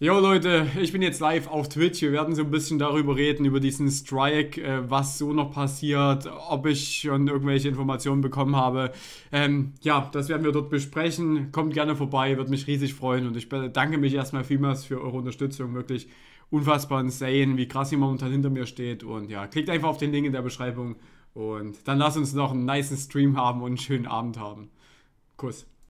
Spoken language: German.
Jo Leute, ich bin jetzt live auf Twitch. Wir werden so ein bisschen darüber reden, über diesen Strike, äh, was so noch passiert, ob ich schon irgendwelche Informationen bekommen habe. Ähm, ja, das werden wir dort besprechen. Kommt gerne vorbei, würde mich riesig freuen und ich bedanke mich erstmal vielmals für eure Unterstützung. Wirklich unfassbar insane, wie krass ihr momentan hinter mir steht. Und ja, klickt einfach auf den Link in der Beschreibung und dann lasst uns noch einen nice Stream haben und einen schönen Abend haben. Kuss.